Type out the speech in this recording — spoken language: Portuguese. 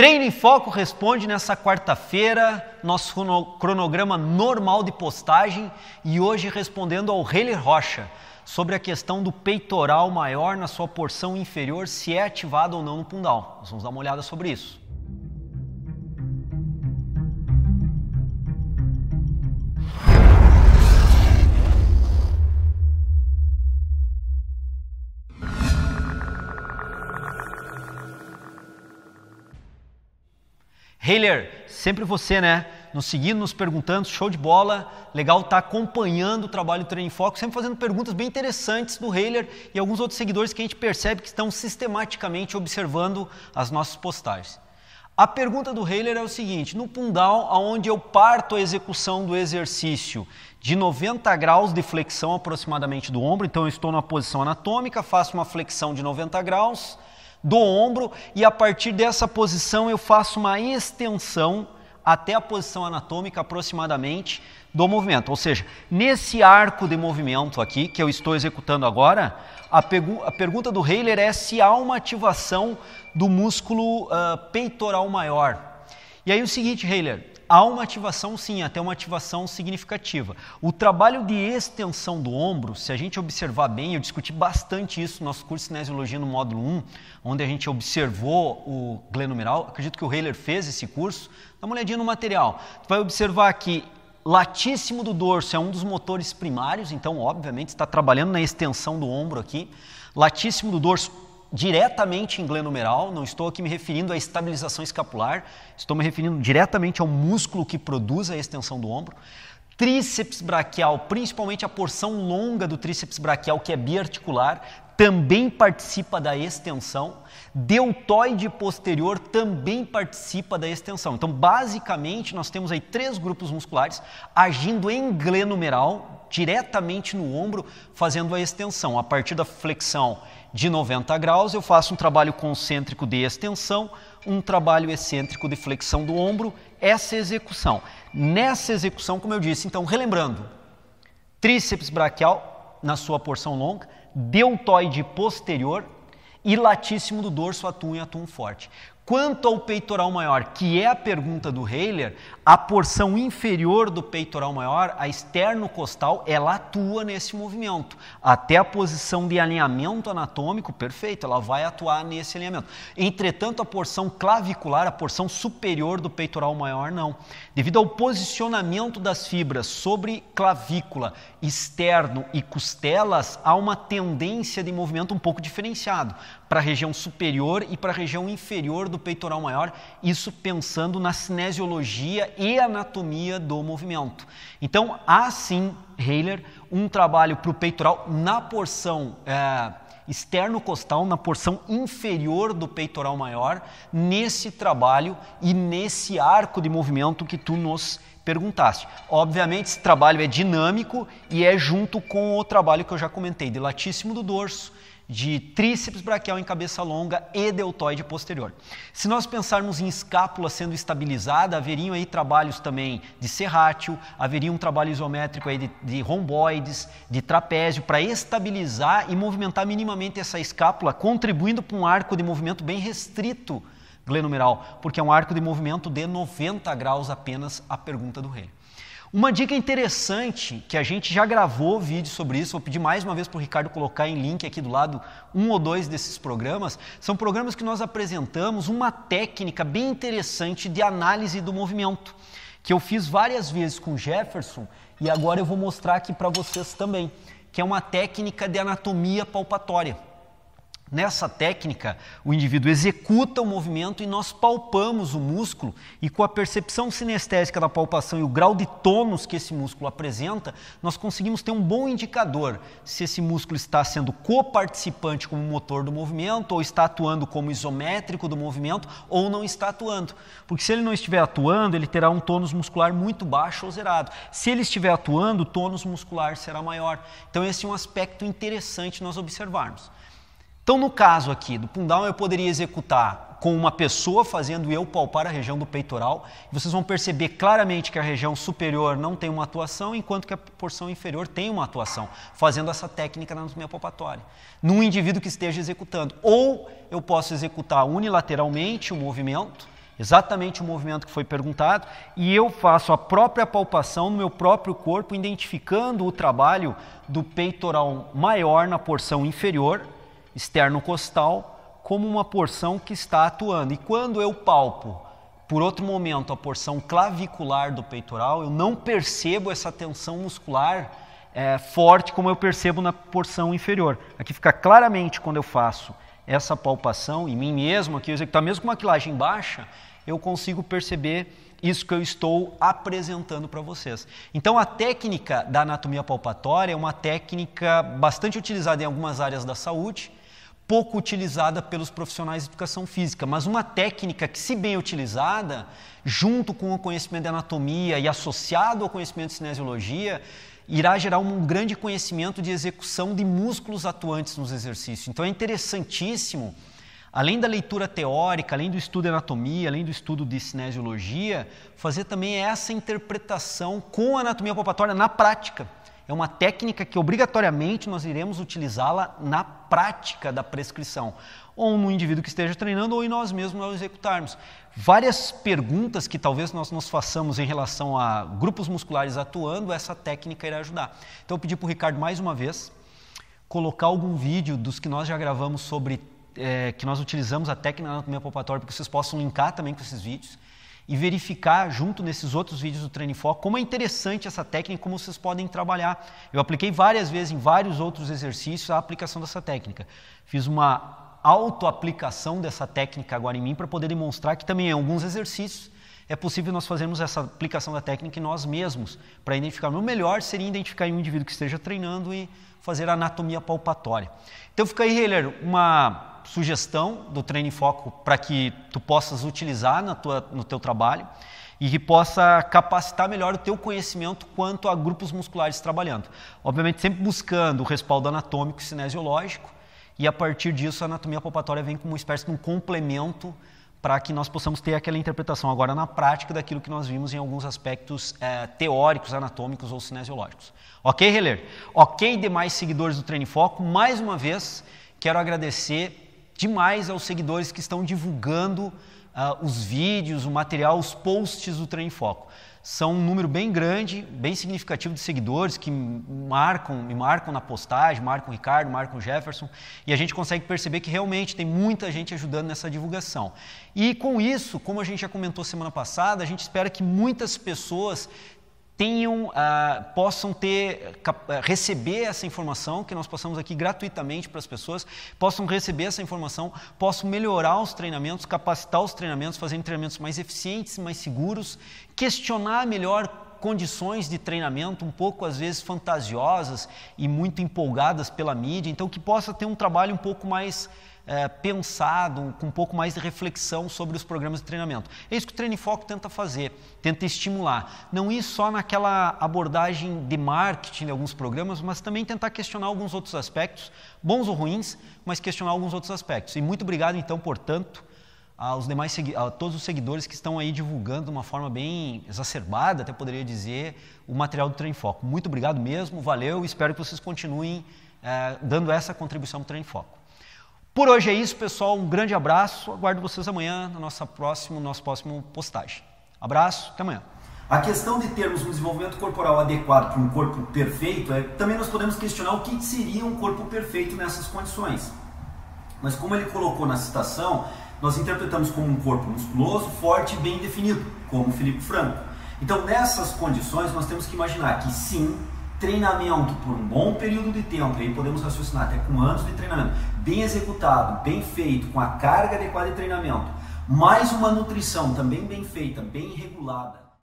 Treino em Foco responde nessa quarta-feira, nosso cronograma normal de postagem e hoje respondendo ao Reler Rocha sobre a questão do peitoral maior na sua porção inferior, se é ativado ou não no pundal. Nós vamos dar uma olhada sobre isso. Heiler, sempre você, né? Nos seguindo, nos perguntando, show de bola, legal estar tá acompanhando o trabalho do Treino em Foco, sempre fazendo perguntas bem interessantes do Heiler e alguns outros seguidores que a gente percebe que estão sistematicamente observando as nossas postagens. A pergunta do Heiler é o seguinte: no pundal, aonde eu parto a execução do exercício de 90 graus de flexão aproximadamente do ombro, então eu estou na posição anatômica, faço uma flexão de 90 graus, do ombro e a partir dessa posição eu faço uma extensão até a posição anatômica aproximadamente do movimento. Ou seja, nesse arco de movimento aqui que eu estou executando agora, a, pergu a pergunta do Heiler é se há uma ativação do músculo uh, peitoral maior. E aí o seguinte, Heiler, há uma ativação sim, até uma ativação significativa. O trabalho de extensão do ombro, se a gente observar bem, eu discuti bastante isso no nosso curso de Cinesiologia no módulo 1, onde a gente observou o glenomeral, acredito que o Heiler fez esse curso, dá uma olhadinha no material. Tu vai observar que latíssimo do dorso é um dos motores primários, então obviamente está trabalhando na extensão do ombro aqui. Latíssimo do dorso diretamente em glenumeral, não estou aqui me referindo à estabilização escapular, estou me referindo diretamente ao músculo que produz a extensão do ombro. Tríceps braquial, principalmente a porção longa do tríceps braquial, que é biarticular, também participa da extensão, deltoide posterior também participa da extensão. Então, basicamente, nós temos aí três grupos musculares agindo em glenumeral, diretamente no ombro, fazendo a extensão. A partir da flexão de 90 graus, eu faço um trabalho concêntrico de extensão, um trabalho excêntrico de flexão do ombro, essa execução. Nessa execução, como eu disse, então, relembrando, tríceps braquial na sua porção longa, deltoide posterior e latíssimo do dorso atum e atum forte. Quanto ao peitoral maior, que é a pergunta do Heiler, a porção inferior do peitoral maior, a externo-costal, ela atua nesse movimento. Até a posição de alinhamento anatômico, perfeito, ela vai atuar nesse alinhamento. Entretanto, a porção clavicular, a porção superior do peitoral maior, não. Devido ao posicionamento das fibras sobre clavícula, externo e costelas, há uma tendência de movimento um pouco diferenciado para a região superior e para a região inferior do peitoral maior, isso pensando na cinesiologia e anatomia do movimento. Então, há sim, Heiler, um trabalho para o peitoral na porção. É, externo costal na porção inferior do peitoral maior, nesse trabalho e nesse arco de movimento que tu nos perguntaste. Obviamente, esse trabalho é dinâmico e é junto com o trabalho que eu já comentei de latíssimo do dorso, de tríceps braquial em cabeça longa e deltoide posterior. Se nós pensarmos em escápula sendo estabilizada, haveriam aí trabalhos também de serrátil, haveria um trabalho isométrico aí de, de romboides, de trapézio, para estabilizar e movimentar minimamente essa escápula, contribuindo para um arco de movimento bem restrito glenumeral, porque é um arco de movimento de 90 graus apenas a pergunta do rei. Uma dica interessante, que a gente já gravou vídeo sobre isso, vou pedir mais uma vez para o Ricardo colocar em link aqui do lado um ou dois desses programas, são programas que nós apresentamos uma técnica bem interessante de análise do movimento, que eu fiz várias vezes com o Jefferson e agora eu vou mostrar aqui para vocês também, que é uma técnica de anatomia palpatória. Nessa técnica, o indivíduo executa o movimento e nós palpamos o músculo, e com a percepção sinestésica da palpação e o grau de tônus que esse músculo apresenta, nós conseguimos ter um bom indicador se esse músculo está sendo coparticipante como motor do movimento, ou está atuando como isométrico do movimento, ou não está atuando. Porque se ele não estiver atuando, ele terá um tônus muscular muito baixo ou zerado. Se ele estiver atuando, o tônus muscular será maior. Então, esse é um aspecto interessante nós observarmos. Então, no caso aqui do pundown, eu poderia executar com uma pessoa fazendo eu palpar a região do peitoral. Vocês vão perceber claramente que a região superior não tem uma atuação, enquanto que a porção inferior tem uma atuação, fazendo essa técnica na anatomia palpatória, num indivíduo que esteja executando. Ou eu posso executar unilateralmente o movimento, exatamente o movimento que foi perguntado, e eu faço a própria palpação no meu próprio corpo, identificando o trabalho do peitoral maior na porção inferior externo costal como uma porção que está atuando. E quando eu palpo, por outro momento, a porção clavicular do peitoral, eu não percebo essa tensão muscular é, forte como eu percebo na porção inferior. Aqui fica claramente quando eu faço essa palpação em mim mesmo, aqui, que está mesmo com maquilagem baixa, eu consigo perceber isso que eu estou apresentando para vocês. Então, a técnica da anatomia palpatória é uma técnica bastante utilizada em algumas áreas da saúde, pouco utilizada pelos profissionais de educação física, mas uma técnica que, se bem utilizada, junto com o conhecimento de anatomia e associado ao conhecimento de cinesiologia, irá gerar um grande conhecimento de execução de músculos atuantes nos exercícios. Então é interessantíssimo, além da leitura teórica, além do estudo de anatomia, além do estudo de cinesiologia, fazer também essa interpretação com a anatomia palpatória na prática é uma técnica que obrigatoriamente nós iremos utilizá-la na prática da prescrição, ou no indivíduo que esteja treinando, ou em nós mesmos ao executarmos. Várias perguntas que talvez nós nos façamos em relação a grupos musculares atuando, essa técnica irá ajudar. Então eu pedi para o Ricardo mais uma vez colocar algum vídeo dos que nós já gravamos sobre é, que nós utilizamos a técnica na anatomia palpatória, para que vocês possam linkar também com esses vídeos e verificar junto nesses outros vídeos do Treino Foco como é interessante essa técnica, como vocês podem trabalhar. Eu apliquei várias vezes em vários outros exercícios a aplicação dessa técnica. Fiz uma autoaplicação dessa técnica agora em mim para poder demonstrar que também em alguns exercícios é possível nós fazermos essa aplicação da técnica em nós mesmos para identificar. O melhor seria identificar em um indivíduo que esteja treinando e fazer a anatomia palpatória. Então fica aí, Heller, uma sugestão do Treino em Foco para que tu possas utilizar na tua, no teu trabalho e que possa capacitar melhor o teu conhecimento quanto a grupos musculares trabalhando. Obviamente sempre buscando o respaldo anatômico e cinesiológico e a partir disso a anatomia palpatória vem como uma espécie de um complemento para que nós possamos ter aquela interpretação agora na prática daquilo que nós vimos em alguns aspectos é, teóricos, anatômicos ou cinesiológicos. Ok, Heller? Ok, demais seguidores do Treino em Foco, mais uma vez quero agradecer demais aos seguidores que estão divulgando uh, os vídeos, o material, os posts do Trem em Foco. São um número bem grande, bem significativo de seguidores que marcam, me marcam na postagem, marcam o Ricardo, marcam o Jefferson, e a gente consegue perceber que realmente tem muita gente ajudando nessa divulgação. E com isso, como a gente já comentou semana passada, a gente espera que muitas pessoas tenham, uh, possam ter, ah, receber essa informação que nós passamos aqui gratuitamente para as pessoas, possam receber essa informação, possam melhorar os treinamentos, capacitar os treinamentos, fazendo treinamentos mais eficientes, mais seguros, questionar melhor condições de treinamento um pouco às vezes fantasiosas e muito empolgadas pela mídia, então que possa ter um trabalho um pouco mais é, pensado, com um pouco mais de reflexão sobre os programas de treinamento. É isso que o Treino Foco tenta fazer, tenta estimular. Não ir só naquela abordagem de marketing de alguns programas, mas também tentar questionar alguns outros aspectos, bons ou ruins, mas questionar alguns outros aspectos. E muito obrigado, então, portanto, aos demais a todos os seguidores que estão aí divulgando de uma forma bem exacerbada, até poderia dizer, o material do Trem Foco. Muito obrigado mesmo, valeu, espero que vocês continuem é, dando essa contribuição para o Trem Foco. Por hoje é isso, pessoal. Um grande abraço. Aguardo vocês amanhã na nossa próxima, nosso próximo postagem. Abraço, até amanhã. A questão de termos um desenvolvimento corporal adequado para um corpo perfeito, é, também nós podemos questionar o que seria um corpo perfeito nessas condições. Mas como ele colocou na citação, nós interpretamos como um corpo musculoso, forte e bem definido, como Filipe Franco. Então, nessas condições, nós temos que imaginar que sim, treinamento por um bom período de tempo, aí podemos raciocinar até com anos de treinamento, bem executado, bem feito, com a carga adequada de treinamento, mais uma nutrição também bem feita, bem regulada.